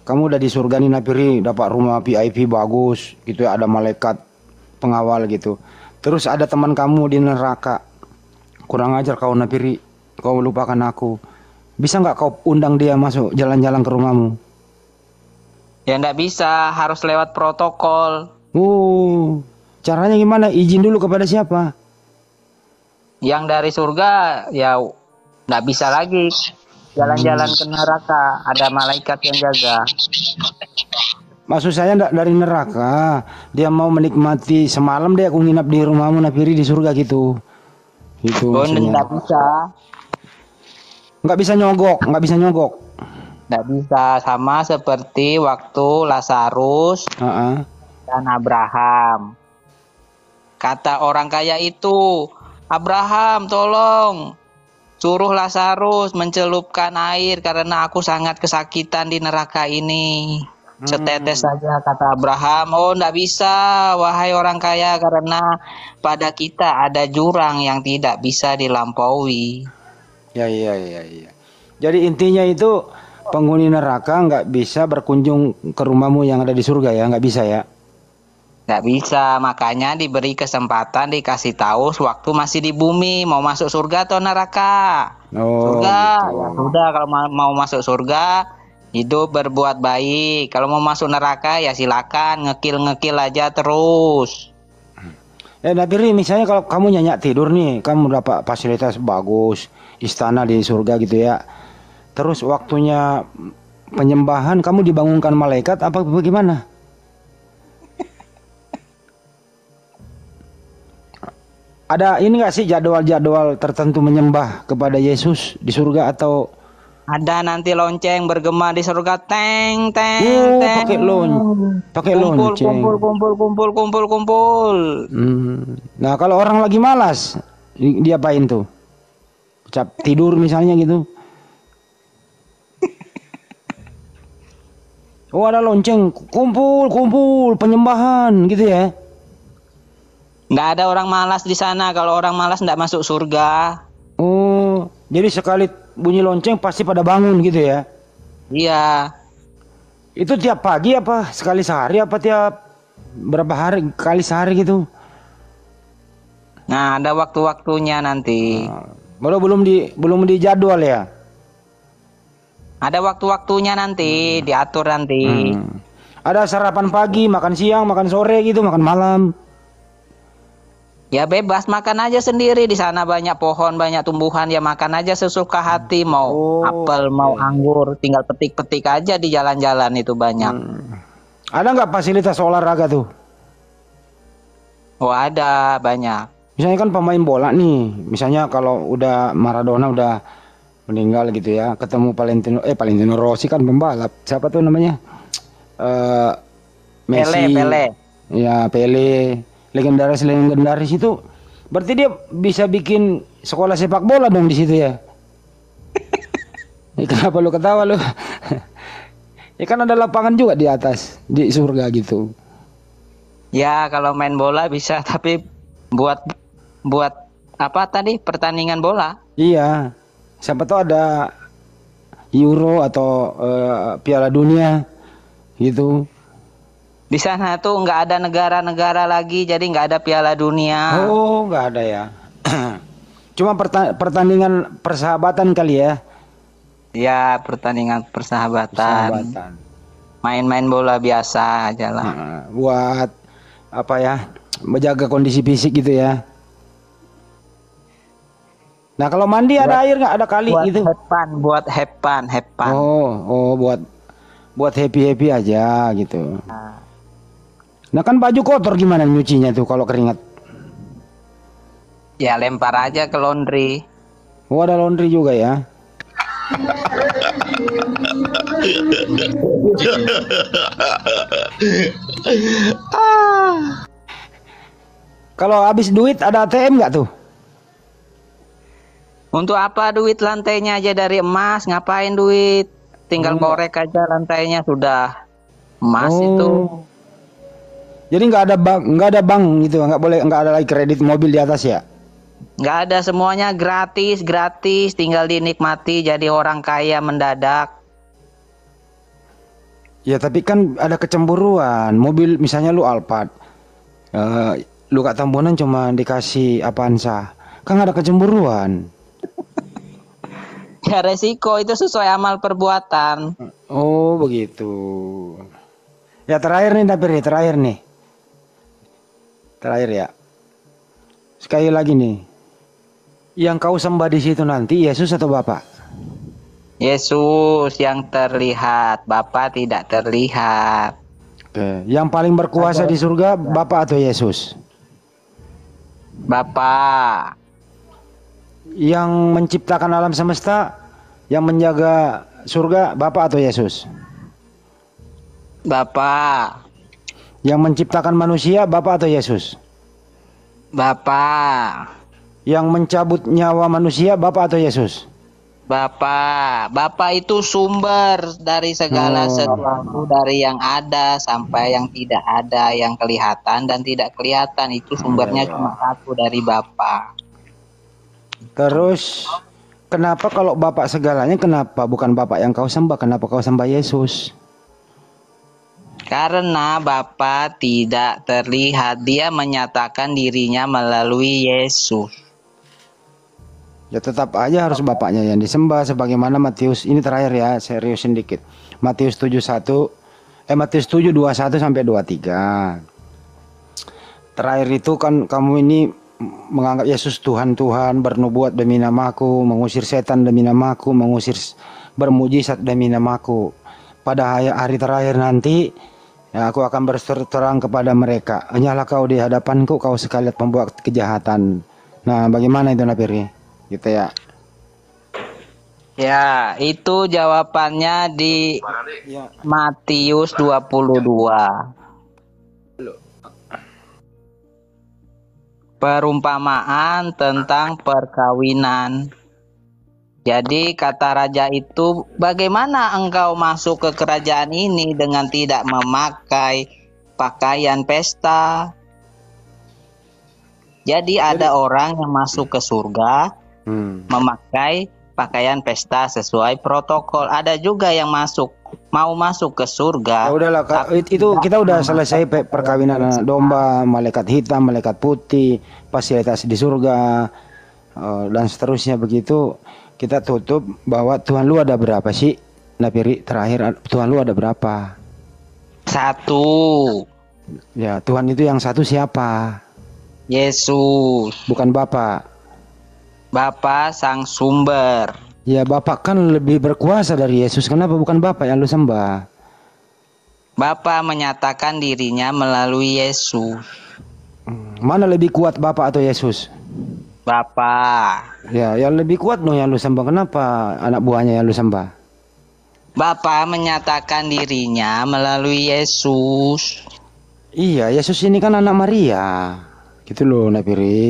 C: kamu udah di surga nih Napiri, dapat rumah VIP bagus, gitu ya ada malaikat pengawal gitu. Terus ada teman kamu di neraka, kurang ajar kau Napiri, kau lupakan aku. Bisa nggak kau undang dia masuk jalan-jalan ke rumahmu?
A: Ya ndak bisa, harus lewat protokol.
C: Uh, caranya gimana? Izin dulu kepada siapa?
A: Yang dari surga ya ndak bisa lagi jalan-jalan ke neraka. Ada malaikat yang jaga.
C: Maksud saya ndak dari neraka. Dia mau menikmati semalam dia aku nginap di rumahmu Nafiri di surga gitu. Itu. Oh, enggak bisa. Nggak bisa nyogok, nggak bisa nyogok.
A: Nggak bisa sama seperti waktu Lazarus uh -uh. dan Abraham. Kata orang kaya itu, Abraham tolong suruh Lazarus mencelupkan air karena aku sangat kesakitan di neraka ini. Hmm. Setetes saja kata Abraham, oh tidak bisa wahai orang kaya karena pada kita ada jurang yang tidak bisa dilampaui. Ya ya ya ya. Jadi intinya itu penghuni
C: neraka nggak bisa berkunjung ke rumahmu yang ada di surga ya nggak bisa ya
A: nggak bisa makanya diberi kesempatan dikasih tahu waktu masih di bumi mau masuk surga atau neraka oh, surga gitu. ya sudah kalau mau masuk surga hidup berbuat baik kalau mau masuk neraka ya silakan ngekil ngekil aja terus
C: Eh, Ri, misalnya kalau kamu nyanyi tidur nih, kamu dapat fasilitas bagus, istana di surga gitu ya terus waktunya penyembahan kamu dibangunkan malaikat apa bagaimana? Ada ini nggak sih jadwal-jadwal tertentu menyembah kepada Yesus di surga atau
A: ada nanti lonceng bergema di surga teng teng oh, teng. Pakai lon,
C: pakai lonceng. Kumpul
A: kumpul kumpul kumpul kumpul.
C: Hmm. Nah kalau orang lagi malas diapain tuh? Cap tidur misalnya gitu. Oh ada lonceng, kumpul kumpul penyembahan gitu
A: ya? Nggak ada orang malas di sana. Kalau orang malas nggak masuk surga. Oh, jadi sekali bunyi lonceng pasti pada bangun gitu ya?
C: Iya. Itu tiap pagi apa sekali sehari apa tiap berapa hari kali sehari gitu?
A: Nah, ada waktu-waktunya nanti. Nah, baru belum di belum dijadwal ya? Ada waktu-waktunya nanti, hmm. diatur nanti. Hmm. Ada sarapan pagi, makan siang, makan sore gitu, makan malam. Ya bebas makan aja sendiri di sana banyak pohon banyak tumbuhan ya makan aja sesuka hati hmm. mau oh, apel mau anggur tinggal petik-petik aja di jalan-jalan itu banyak. Hmm.
C: Ada nggak fasilitas olahraga tuh?
A: Oh ada banyak.
C: Misalnya kan pemain bola nih, misalnya kalau udah Maradona udah meninggal gitu ya ketemu Valentino eh Valentino Rossi kan pembalap siapa tuh namanya uh,
A: Messi Pele Pele
C: ya Pele legendaris legendaris itu berarti dia bisa bikin sekolah sepak bola dong di situ ya ya kenapa lu ketawa lu ya kan ada lapangan juga di atas di surga gitu
A: ya kalau main bola bisa tapi buat buat apa tadi pertandingan bola
C: iya siapa tahu ada Euro atau uh, Piala Dunia gitu.
A: Di sana tuh nggak ada negara-negara lagi, jadi nggak ada Piala Dunia. Oh, nggak ada ya. Cuma
C: pertandingan persahabatan kali ya?
A: Ya, pertandingan persahabatan. Main-main bola biasa aja lah.
C: buat apa ya? Menjaga kondisi fisik gitu ya? Nah kalau
A: mandi buat, ada air nggak? Ada kali buat gitu? Hepan, buat hepan, hepan.
C: Oh, oh buat buat happy happy aja gitu. Nah, nah kan baju kotor gimana nyucinya tuh kalau keringat?
A: Ya lempar aja ke laundry.
C: Oh ada laundry juga ya? Kalau habis duit ada ATM nggak tuh?
A: Untuk apa duit lantainya aja dari emas? Ngapain duit? Tinggal hmm. korek aja lantainya sudah
C: emas oh. itu. Jadi nggak ada bank, nggak ada bank gitu, nggak boleh, nggak ada lagi kredit mobil di atas ya?
A: Nggak ada semuanya gratis, gratis, tinggal dinikmati jadi orang kaya mendadak.
C: Ya tapi kan ada kecemburuan. Mobil misalnya lu Alphard, uh, lu Kak tambunan cuma dikasih Avanza, kan ada kecemburuan
A: ya resiko itu sesuai amal perbuatan.
C: Oh begitu. Ya terakhir nih tapi nih terakhir nih. Terakhir ya. Sekali lagi nih. Yang kau sembah di situ nanti Yesus atau Bapa?
A: Yesus yang terlihat, Bapa tidak terlihat. Oke, yang paling berkuasa di surga Bapa
C: atau Yesus?
A: Bapak
C: yang menciptakan alam semesta, yang menjaga surga Bapak atau Yesus? Bapak. Yang menciptakan manusia Bapak atau Yesus? Bapak. Yang mencabut nyawa manusia Bapak atau Yesus?
A: Bapak, Bapak itu sumber dari segala oh. sesuatu dari yang ada sampai yang tidak ada, yang kelihatan dan tidak kelihatan itu sumbernya iya. cuma satu dari Bapak.
C: Terus kenapa kalau Bapak segalanya kenapa bukan Bapak yang kau sembah? Kenapa kau sembah Yesus?
A: Karena bapak tidak terlihat, Dia menyatakan dirinya melalui Yesus.
C: Ya tetap aja harus Bapaknya yang disembah sebagaimana Matius ini terakhir ya, serius sedikit. Matius 71 eh Matius 721 sampai 23. Terakhir itu kan kamu ini menganggap Yesus Tuhan Tuhan, bernubuat demi namaku, mengusir setan demi namaku, mengusir bermujizat demi namaku. Pada hari terakhir nanti, ya, aku akan berseru terang kepada mereka. Hanyalah kau di hadapanku, kau sekalian pembuat kejahatan. Nah, bagaimana itu Nabiri Gitu
A: ya. Ya, itu jawabannya di ya. Matius 22. perumpamaan tentang perkawinan. Jadi kata raja itu, bagaimana engkau masuk ke kerajaan ini dengan tidak memakai pakaian pesta? Jadi ada orang yang masuk ke surga hmm. memakai pakaian pesta sesuai protokol. Ada juga yang masuk mau masuk ke surga. Ya udahlah Kak, itu kita udah selesai
C: perkawinan domba, malaikat hitam, malaikat putih, fasilitas di surga eh, dan seterusnya begitu. Kita tutup bahwa Tuhan lu ada berapa sih? Nabi terakhir Tuhan lu ada berapa? Satu. Ya, Tuhan itu yang satu siapa? Yesus. Bukan Bapak. Bapak sang sumber. Ya Bapak kan lebih berkuasa dari Yesus. Kenapa bukan Bapak yang lu sembah?
A: Bapak menyatakan dirinya melalui Yesus.
C: Hmm, mana lebih kuat Bapak atau Yesus?
A: Bapak.
C: Ya, yang lebih kuat dong yang lu sembah. Kenapa anak buahnya yang lu sembah?
A: Bapak menyatakan dirinya melalui Yesus. Iya, Yesus ini kan anak
C: Maria. Gitu loh, Nabi Napiri.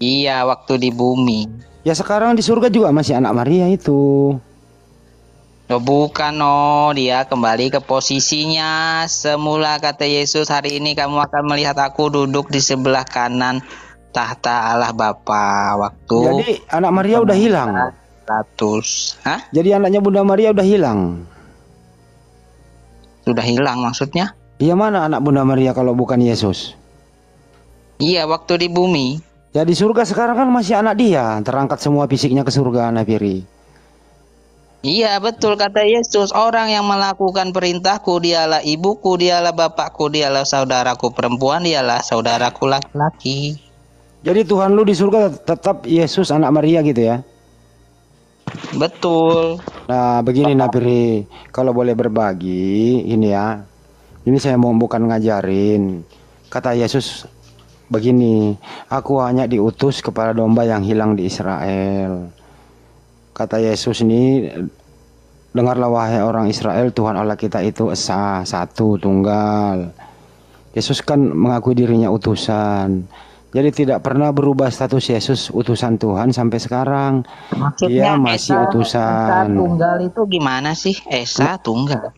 A: Iya, waktu di bumi.
C: Ya sekarang di surga juga masih anak Maria itu.
A: Oh, bukan no, dia kembali ke posisinya. Semula kata Yesus, hari ini kamu akan melihat aku duduk di sebelah kanan tahta Allah Bapa. Waktu Jadi anak Maria udah hilang. 100. Hah?
C: Jadi anaknya Bunda Maria udah hilang. Sudah hilang maksudnya? Iya mana anak Bunda Maria kalau bukan Yesus? Iya, waktu di bumi. Ya di surga sekarang kan masih anak dia, terangkat semua fisiknya ke surga Nafiri.
A: Iya betul kata Yesus Orang yang melakukan perintahku Dialah ibuku, dialah bapakku Dialah saudaraku perempuan Dialah saudaraku laki-laki
C: Jadi Tuhan lu di surga tetap Yesus anak Maria gitu ya
A: Betul
C: Nah begini Nafiri Kalau boleh berbagi Ini ya Ini saya mau bukan ngajarin Kata Yesus Begini, aku hanya diutus kepada domba yang hilang di Israel. Kata Yesus ini, dengarlah wahai orang Israel, Tuhan Allah kita itu esa, satu, tunggal. Yesus kan mengakui dirinya utusan. Jadi tidak pernah berubah status Yesus utusan Tuhan sampai sekarang. Maksudnya Dia masih Esa, utusan. Esa tunggal
A: itu gimana sih? Esa
C: tunggal.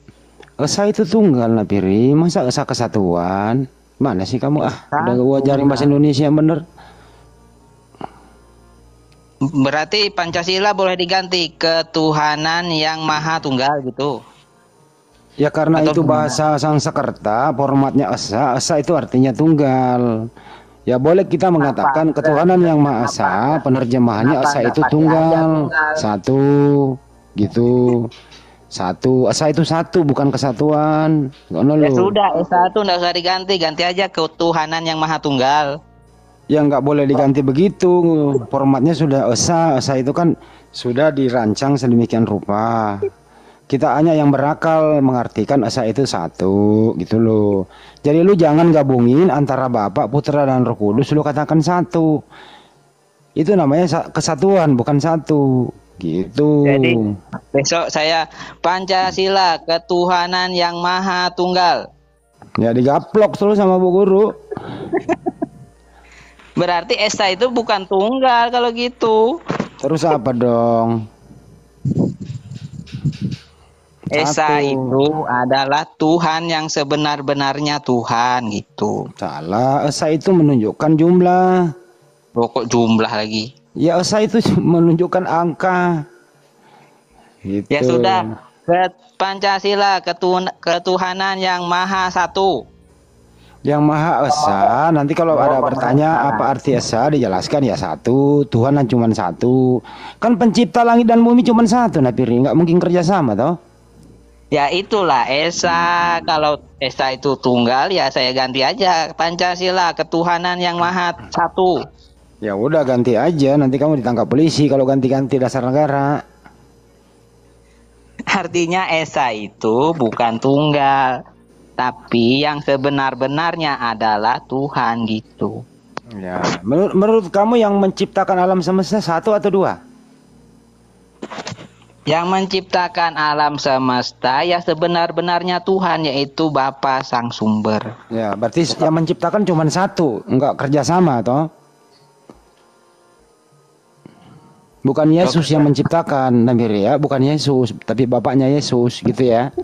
C: Esa itu tunggal Napiri, masa Esa kesatuan? Mana sih kamu ah? Udah gua ajarin bahasa Indonesia yang bener.
A: Berarti Pancasila boleh diganti ketuhanan yang maha tunggal gitu.
C: Ya karena Atau itu bahasa Sanskerta, formatnya asa asa itu artinya tunggal. Ya boleh kita mengatakan apa? ketuhanan yang maha Asa, penerjemahannya asa itu iya, tunggal. Satu gitu. Satu, esa itu satu bukan kesatuan. Ngono Ya sudah,
A: esa itu enggak usah diganti, ganti aja ketuhanan yang maha tunggal.
C: Ya nggak boleh diganti begitu. Formatnya sudah esa, esa itu kan sudah dirancang sedemikian rupa. Kita hanya yang berakal mengartikan esa itu satu gitu loh. Jadi lu jangan gabungin antara Bapak, Putra dan Roh Kudus lu katakan satu. Itu namanya kesatuan bukan satu. Gitu. Jadi
A: besok saya Pancasila ketuhanan yang maha tunggal.
C: Ya digaplok terus sama Bu Guru.
A: Berarti Esa itu bukan tunggal kalau gitu.
C: Terus apa dong?
A: Esa itu adalah Tuhan yang sebenar-benarnya Tuhan gitu. Salah, Esa itu menunjukkan jumlah. Pokok oh, jumlah lagi. Ya saya itu
C: menunjukkan angka.
A: Gitu. Ya sudah. Pancasila ketuhan ketuhanan yang maha satu.
C: Yang Maha Esa. Nanti kalau ada bertanya apa arti Esa dijelaskan ya satu, Tuhan cuma satu. Kan pencipta langit dan bumi cuma satu, Nabi Nggak mungkin kerjasama toh?
A: Ya itulah Esa. Kalau Esa itu tunggal ya saya ganti aja Pancasila, ketuhanan yang Maha Satu. Ya udah ganti aja, nanti kamu ditangkap polisi
C: kalau ganti-ganti dasar negara.
A: Artinya Esa itu bukan tunggal, tapi yang sebenar-benarnya adalah Tuhan gitu. Ya,
C: menurut, menurut kamu yang menciptakan alam semesta satu atau dua?
A: Yang menciptakan alam semesta ya sebenar-benarnya Tuhan yaitu Bapa Sang Sumber.
C: Ya, berarti yang menciptakan cuma satu, enggak kerjasama toh? Bukan Yesus yang menciptakan Namir ya, bukan Yesus, tapi bapaknya Yesus gitu ya.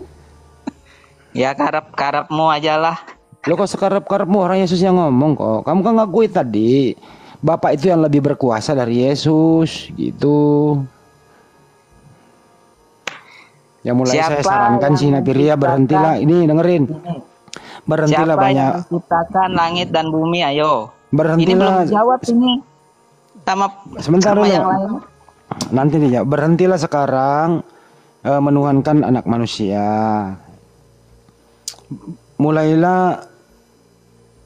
A: Ya karep karepmu aja lah. Lo kok sekarep karepmu orang Yesus yang
C: ngomong kok. Kamu kan ngakui tadi bapak itu yang lebih berkuasa dari Yesus gitu. Ya mulai Siapa saya sarankan sih Nabiria berhentilah ini dengerin. Berhentilah Siapa banyak. Yang
A: menciptakan langit dan bumi ayo. Berhentilah. Ini belum jawab ini sama sebentar sama yang lain.
C: Nanti nih ya, berhentilah sekarang uh, menuhankan anak manusia. Mulailah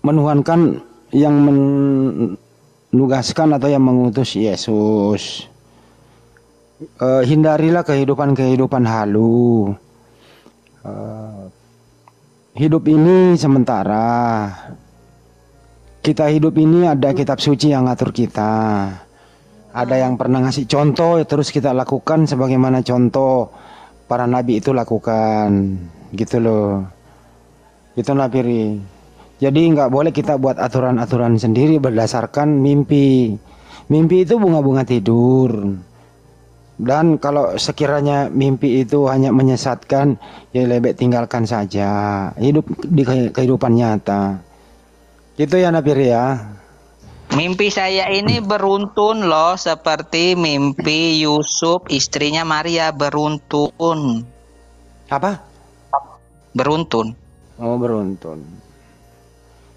C: menuhankan yang menugaskan atau yang mengutus Yesus. uh, hindarilah kehidupan-kehidupan halu. uh, hidup ini sementara kita hidup ini ada kitab suci yang ngatur kita. Ada yang pernah ngasih contoh ya terus kita lakukan sebagaimana contoh para nabi itu lakukan. Gitu loh. itu Nafiri. Jadi nggak boleh kita buat aturan-aturan sendiri berdasarkan mimpi. Mimpi itu bunga-bunga tidur. Dan kalau sekiranya mimpi itu hanya menyesatkan, ya lebih tinggalkan saja. Hidup di kehidupan nyata. Gitu ya Nabi ya.
A: Mimpi saya ini beruntun loh seperti mimpi Yusuf istrinya Maria beruntun. Apa? Beruntun. Oh beruntun.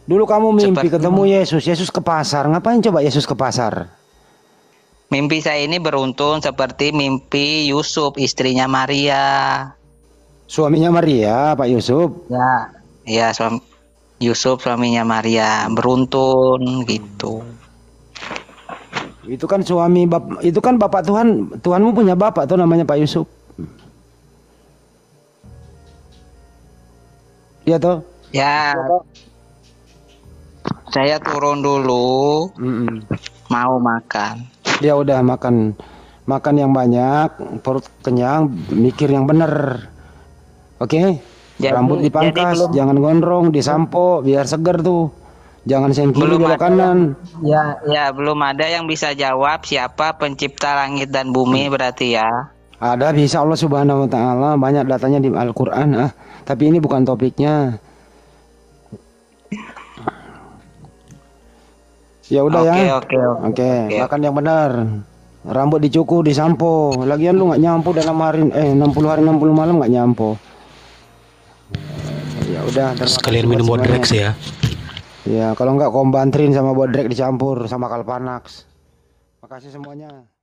A: Dulu kamu mimpi seperti ketemu
C: Yesus, Yesus ke pasar. Ngapain coba Yesus ke pasar?
A: Mimpi saya ini beruntun seperti mimpi Yusuf istrinya Maria. Suaminya Maria, Pak Yusuf. Ya, ya suami Yusuf suaminya Maria
C: beruntun hmm. gitu itu kan suami bap itu kan bapak Tuhan Tuhanmu punya bapak tuh namanya Pak Yusuf Iya toh
A: ya saya turun dulu mm -mm. mau makan dia ya udah makan
C: makan yang banyak perut kenyang mikir yang benar oke okay? jadi, rambut dipangkas belum, jangan gondrong disampo biar seger tuh jangan sengki belum belok kanan
A: ya ya belum ada yang bisa jawab siapa pencipta langit dan bumi hmm. berarti ya
C: ada bisa Allah Subhanahu wa taala banyak datanya di Al-Qur'an ah tapi ini bukan topiknya ya udah okay, ya oke okay, oke okay. oke makan yang benar rambut dicukur disampo lagian lu nggak nyampo dalam hari eh 60 hari 60 malam nggak nyampo ya udah terus kalian minum bodrex ya ya kalau enggak kombantrin sama buat bodrek dicampur sama kalpanax makasih semuanya